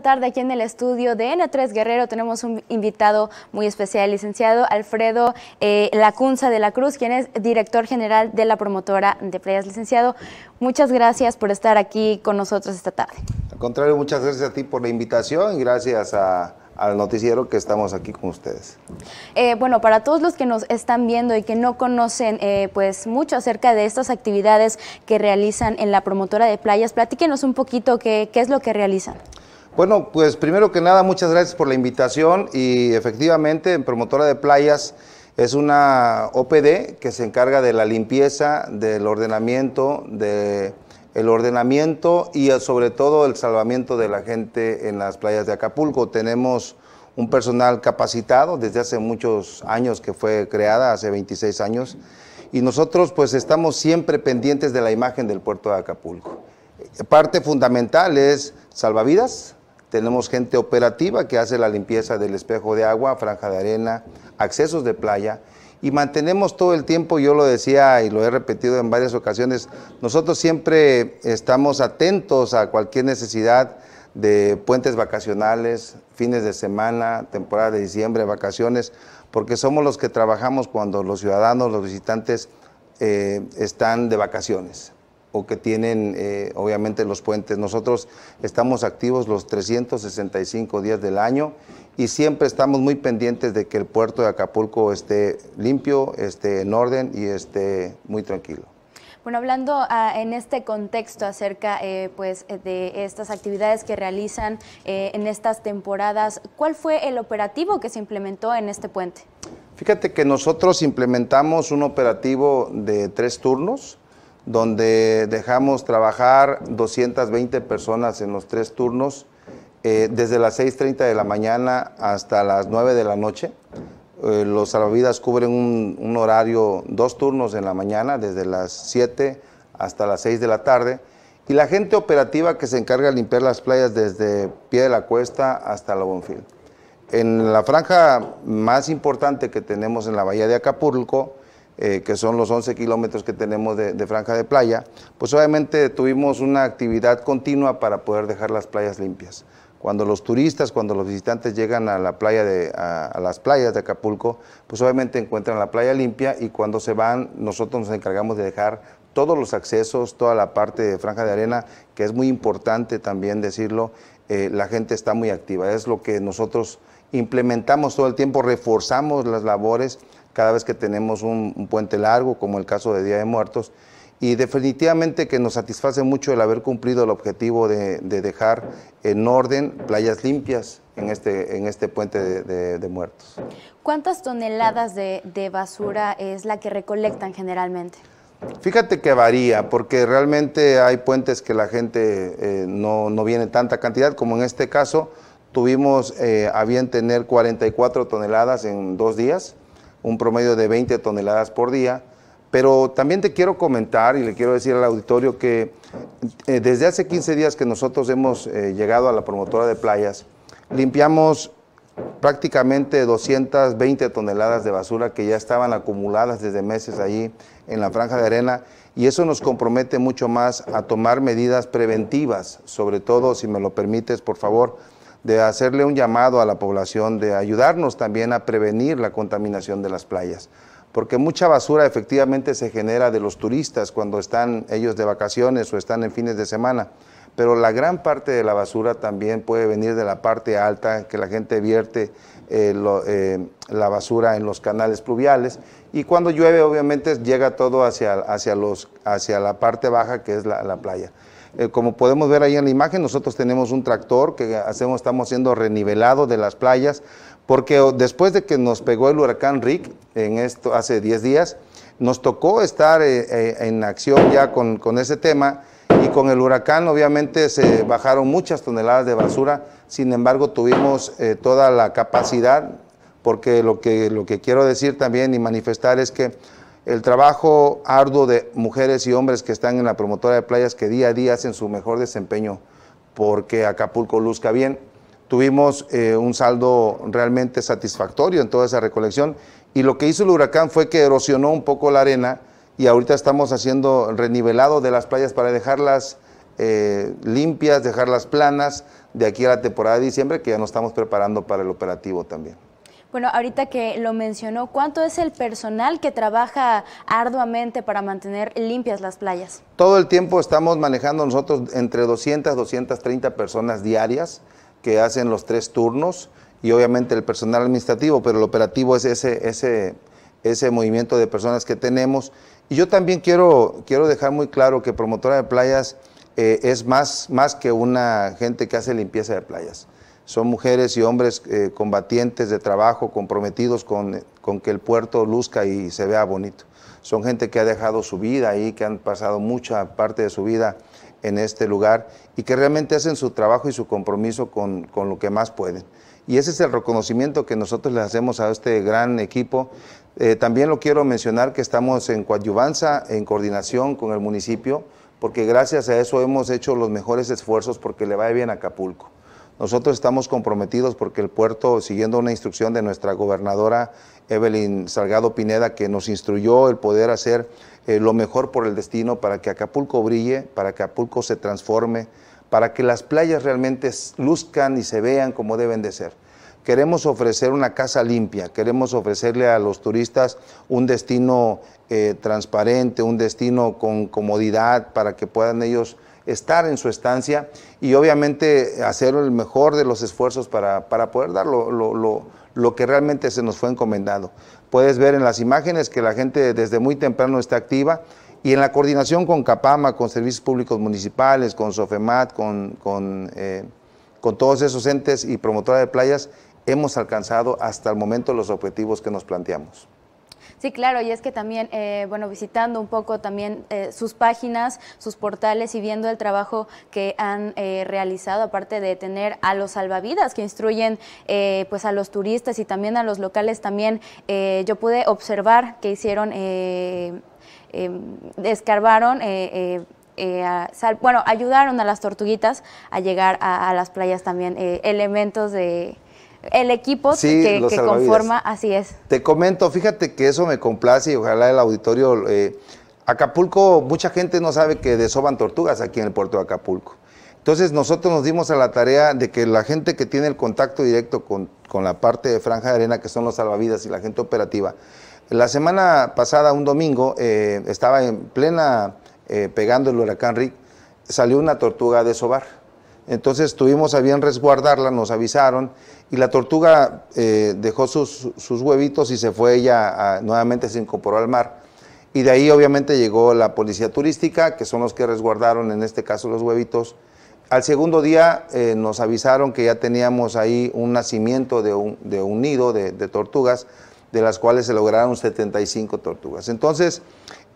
tarde aquí en el estudio de N3 Guerrero tenemos un invitado muy especial, licenciado Alfredo eh, Lacunza de la Cruz, quien es director general de la promotora de playas. Licenciado, muchas gracias por estar aquí con nosotros esta tarde. Al contrario, muchas gracias a ti por la invitación y gracias al noticiero que estamos aquí con ustedes. Eh, bueno, para todos los que nos están viendo y que no conocen eh, pues mucho acerca de estas actividades que realizan en la promotora de playas, platíquenos un poquito qué, qué es lo que realizan. Bueno, pues primero que nada, muchas gracias por la invitación y efectivamente en Promotora de Playas es una OPD que se encarga de la limpieza, del ordenamiento, de ordenamiento y eh, sobre todo el salvamiento de la gente en las playas de Acapulco. Tenemos un personal capacitado desde hace muchos años que fue creada, hace 26 años, y nosotros pues estamos siempre pendientes de la imagen del puerto de Acapulco. Parte fundamental es salvavidas, tenemos gente operativa que hace la limpieza del espejo de agua, franja de arena, accesos de playa y mantenemos todo el tiempo, yo lo decía y lo he repetido en varias ocasiones, nosotros siempre estamos atentos a cualquier necesidad de puentes vacacionales, fines de semana, temporada de diciembre, vacaciones, porque somos los que trabajamos cuando los ciudadanos, los visitantes eh, están de vacaciones que tienen eh, obviamente los puentes. Nosotros estamos activos los 365 días del año y siempre estamos muy pendientes de que el puerto de Acapulco esté limpio, esté en orden y esté muy tranquilo. Bueno, hablando ah, en este contexto acerca eh, pues, de estas actividades que realizan eh, en estas temporadas, ¿cuál fue el operativo que se implementó en este puente? Fíjate que nosotros implementamos un operativo de tres turnos donde dejamos trabajar 220 personas en los tres turnos, eh, desde las 6.30 de la mañana hasta las 9 de la noche. Eh, los salvavidas cubren un, un, horario, dos turnos en la mañana, desde las 7 hasta las 6 de la tarde. Y la gente operativa que se encarga de limpiar las playas desde Pie de la Cuesta hasta La Bonfil. En la franja más importante que tenemos en la bahía de Acapulco, eh, que son los 11 kilómetros que tenemos de, franja de playa, pues obviamente tuvimos una actividad continua para poder dejar las playas limpias. Cuando los turistas, cuando los visitantes llegan a, las playas de Acapulco, pues obviamente encuentran la playa limpia y cuando se van nosotros nos encargamos de dejar todos los accesos, toda la parte de franja de arena, que es muy importante también decirlo, eh, la gente está muy activa, es lo que nosotros implementamos todo el tiempo, reforzamos las labores cada vez que tenemos un, puente largo, como el caso de Día de Muertos, y definitivamente que nos satisface mucho el haber cumplido el objetivo de, dejar en orden playas limpias en este, este puente de, muertos. ¿Cuántas toneladas de, basura es la que recolectan generalmente? Fíjate que varía, porque realmente hay puentes que la gente eh, no, viene tanta cantidad, como en este caso tuvimos eh, a bien tener 44 toneladas en dos días un promedio de 20 toneladas por día. Pero también te quiero comentar y le quiero decir al auditorio que eh, desde hace 15 días que nosotros hemos eh, llegado a la promotora de playas, limpiamos prácticamente 220 toneladas de basura que ya estaban acumuladas desde meses allí en la franja de arena y eso nos compromete mucho más a tomar medidas preventivas, sobre todo, si me lo permites, por favor, de hacerle un llamado a la población, de ayudarnos también a prevenir la contaminación de las playas porque mucha basura efectivamente se genera de los turistas cuando están ellos de vacaciones o están en fines de semana, pero la gran parte de la basura también puede venir de la parte alta, que la gente vierte eh, eh, la basura en los canales pluviales, y cuando llueve obviamente llega todo hacia, hacia, los, hacia la parte baja que es la playa. Eh, como podemos ver ahí en la imagen, nosotros tenemos un tractor que hacemos, estamos siendo renivelado de las playas, porque oh, después de que nos pegó el huracán Rick, en esto, hace 10 días, nos tocó estar eh, eh, en acción ya con, ese tema y con el huracán obviamente se bajaron muchas toneladas de basura, sin embargo tuvimos toda la capacidad, porque lo que, lo que quiero decir también y manifestar es que el trabajo arduo de mujeres y hombres que están en la promotora de playas que día a día hacen su mejor desempeño porque Acapulco luzca bien. Tuvimos eh, un saldo realmente satisfactorio en toda esa recolección y lo que hizo el huracán fue que erosionó un poco la arena y ahorita estamos haciendo el renivelado de las playas para dejarlas eh, limpias, dejarlas planas de aquí a la temporada de diciembre que ya nos estamos preparando para el operativo también. Bueno, ahorita que lo mencionó, ¿cuánto es el personal que trabaja arduamente para mantener limpias las playas? Todo el tiempo estamos manejando nosotros entre 200 230 personas diarias que hacen los tres turnos y obviamente el personal administrativo, pero el operativo es ese, ese, ese movimiento de personas que tenemos. Y yo también quiero, quiero dejar muy claro que promotora de playas eh, es más que una gente que hace limpieza de playas. Son mujeres y hombres eh, combatientes de trabajo, comprometidos con, que el puerto luzca y se vea bonito. Son gente que ha dejado su vida ahí, que han pasado mucha parte de su vida en este lugar y que realmente hacen su trabajo y su compromiso con, lo que más pueden. Y ese es el reconocimiento que nosotros les hacemos a este gran equipo. Eh, también lo quiero mencionar que estamos en coadyuvanza, en coordinación con el municipio, porque gracias a eso hemos hecho los mejores esfuerzos porque le va bien a Acapulco. Nosotros estamos comprometidos porque el puerto, siguiendo una instrucción de nuestra gobernadora Evelyn Salgado Pineda, que nos instruyó el poder hacer eh, lo mejor por el destino para que Acapulco brille, para que Acapulco se transforme, para que las playas realmente luzcan y se vean como deben de ser. Queremos ofrecer una casa limpia, queremos ofrecerle a los turistas un destino eh, transparente, un destino con comodidad para que puedan ellos estar en su estancia y obviamente hacer el mejor de los esfuerzos para, poder dar lo, que realmente se nos fue encomendado. Puedes ver en las imágenes que la gente desde muy temprano está activa y en la coordinación con CAPAMA, con Servicios Públicos Municipales, con SOFEMAT, con, con, eh, con todos esos entes y promotora de playas, hemos alcanzado hasta el momento los objetivos que nos planteamos. Sí, claro, y es que también, eh, bueno, visitando un poco también eh, sus páginas, sus portales y viendo el trabajo que han eh, realizado, aparte de tener a los salvavidas que instruyen pues a los turistas y también a los locales, también yo pude observar que hicieron, escarbaron... bueno, ayudaron a las tortuguitas a llegar a, las playas también, elementos de, el equipo que, conforma, así es. Te comento, fíjate que eso me complace y ojalá el auditorio... Eh, Acapulco, mucha gente no sabe que desoban tortugas aquí en el puerto de Acapulco. Entonces nosotros nos dimos a la tarea de que la gente que tiene el contacto directo con, la parte de Franja de Arena, que son los salvavidas y la gente operativa. La semana pasada, un domingo, eh, estaba en plena eh, pegando el huracán Rick, salió una tortuga a desovar. Entonces tuvimos a bien resguardarla, nos avisaron y la tortuga eh, dejó sus, huevitos y se fue ella, nuevamente se incorporó al mar. Y de ahí obviamente llegó la policía turística, que son los que resguardaron en este caso los huevitos. Al segundo día eh, nos avisaron que ya teníamos ahí un nacimiento de un, nido de, tortugas, de las cuales se lograron 75 tortugas. Entonces,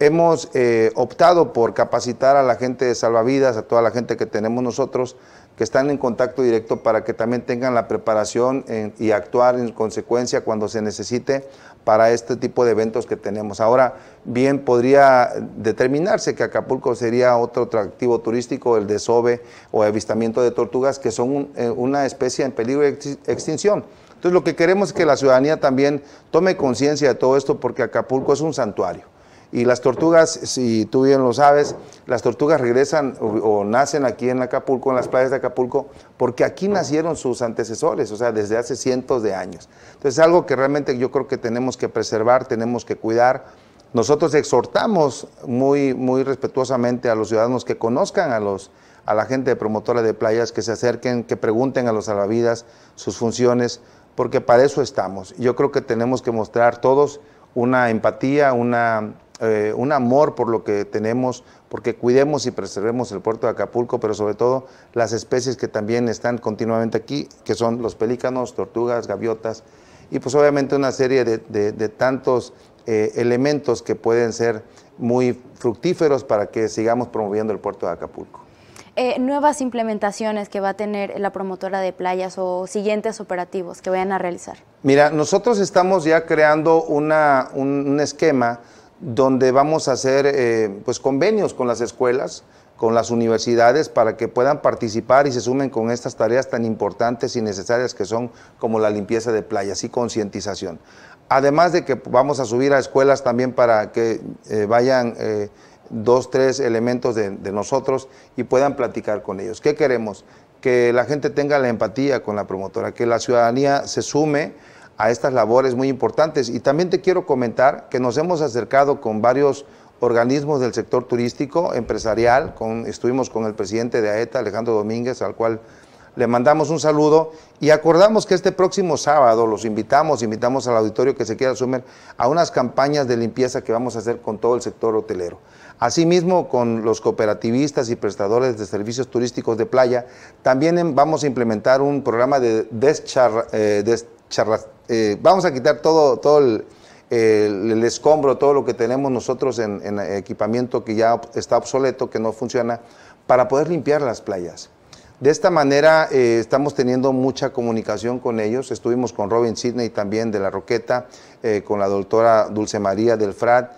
hemos eh, optado por capacitar a la gente de salvavidas, a toda la gente que tenemos nosotros, que están en contacto directo para que también tengan la preparación eh, y actuar en consecuencia cuando se necesite para este tipo de eventos que tenemos. Ahora, bien podría determinarse que Acapulco sería otro atractivo turístico, el desove o avistamiento de tortugas, que son eh, una especie en peligro de extinción. Entonces, lo que queremos es que la ciudadanía también tome conciencia de todo esto porque Acapulco es un santuario. Y las tortugas, si tú bien lo sabes, las tortugas regresan o, nacen aquí en Acapulco, en las playas de Acapulco, porque aquí nacieron sus antecesores, o sea, desde hace cientos de años. Entonces, es algo que realmente yo creo que tenemos que preservar, tenemos que cuidar. Nosotros exhortamos muy, muy respetuosamente a los ciudadanos que conozcan a, los, a la gente de promotora de playas, que se acerquen, que pregunten a los salvavidas sus funciones, porque para eso estamos. Yo creo que tenemos que mostrar todos una empatía, una eh, un amor por lo que tenemos, porque cuidemos y preservemos el puerto de Acapulco, pero sobre todo las especies que también están continuamente aquí, que son los pelícanos, tortugas, gaviotas, y pues obviamente una serie de, tantos eh, elementos que pueden ser muy fructíferos para que sigamos promoviendo el puerto de Acapulco. Eh, nuevas implementaciones que va a tener la promotora de playas o siguientes operativos que vayan a realizar? Mira, nosotros estamos ya creando un esquema donde vamos a hacer eh, pues, convenios con las escuelas, con las universidades para que puedan participar y se sumen con estas tareas tan importantes y necesarias que son como la limpieza de playas y concientización. Además de que vamos a subir a escuelas también para que eh, vayan eh, dos, tres elementos de nosotros y puedan platicar con ellos. ¿Qué queremos? Que la gente tenga la empatía con la promotora, que la ciudadanía se sume a estas labores muy importantes. Y también te quiero comentar que nos hemos acercado con varios organismos del sector turístico, empresarial, estuvimos con el presidente de AETA, e Alejandro Domínguez, al cual le mandamos un saludo y acordamos que este próximo sábado los invitamos, invitamos al auditorio que se quiera asumir, a unas campañas de limpieza que vamos a hacer con todo el sector hotelero. Asimismo, con los cooperativistas y prestadores de servicios turísticos de playa, también vamos a implementar un programa de descharra. Eh, eh, vamos a quitar todo, el, escombro, todo lo que tenemos nosotros en, equipamiento que ya está obsoleto, que no funciona, para poder limpiar las playas. De esta manera eh, estamos teniendo mucha comunicación con ellos. Estuvimos con Robin Sidney también de La Roqueta, eh, con la doctora Dulce María del FRAT,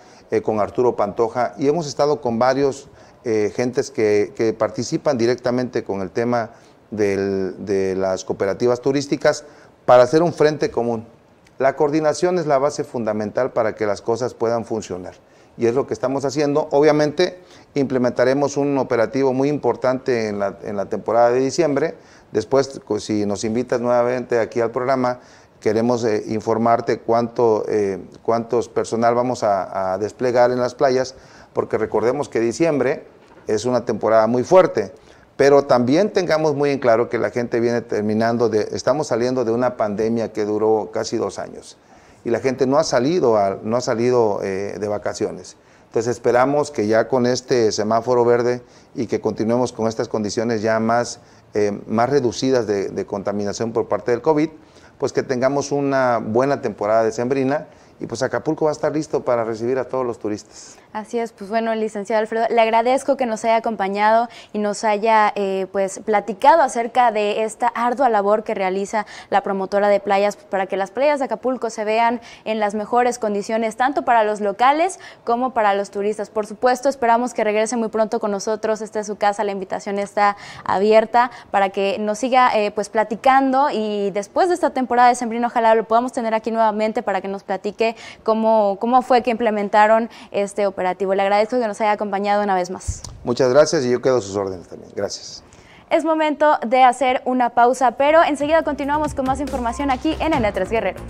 con Arturo Pantoja y hemos estado con varios gentes que, participan directamente con el tema de las cooperativas turísticas para hacer un frente común. La coordinación es la base fundamental para que las cosas puedan funcionar y es lo que estamos haciendo. Obviamente implementaremos un operativo muy importante en la, temporada de diciembre. Después, pues, si nos invitas nuevamente aquí al programa, queremos eh, informarte cuánto eh, cuántos personal vamos a, a, desplegar en las playas, porque recordemos que diciembre es una temporada muy fuerte. Pero también tengamos muy en claro que la gente viene terminando de, estamos saliendo de una pandemia que duró casi dos años y la gente no ha salido, no ha salido eh, de vacaciones. Entonces esperamos que ya con este semáforo verde y que continuemos con estas condiciones ya más, eh, más reducidas de, contaminación por parte del COVID, pues que tengamos una buena temporada de sembrina, y pues Acapulco va a estar listo para recibir a todos los turistas. Así es, pues bueno, licenciado Alfredo, le agradezco que nos haya acompañado y nos haya eh, pues platicado acerca de esta ardua labor que realiza la promotora de playas para que las playas de Acapulco se vean en las mejores condiciones, tanto para los locales como para los turistas. Por supuesto, esperamos que regrese muy pronto con nosotros, esta es su casa, la invitación está abierta para que nos siga eh, pues platicando y después de esta temporada de Sembrino, ojalá lo podamos tener aquí nuevamente para que nos platique cómo, cómo fue que implementaron este operativo le agradezco que nos haya acompañado una vez más. Muchas gracias y yo quedo a sus órdenes también. Gracias. Es momento de hacer una pausa, pero enseguida continuamos con más información aquí en N3 Guerrero.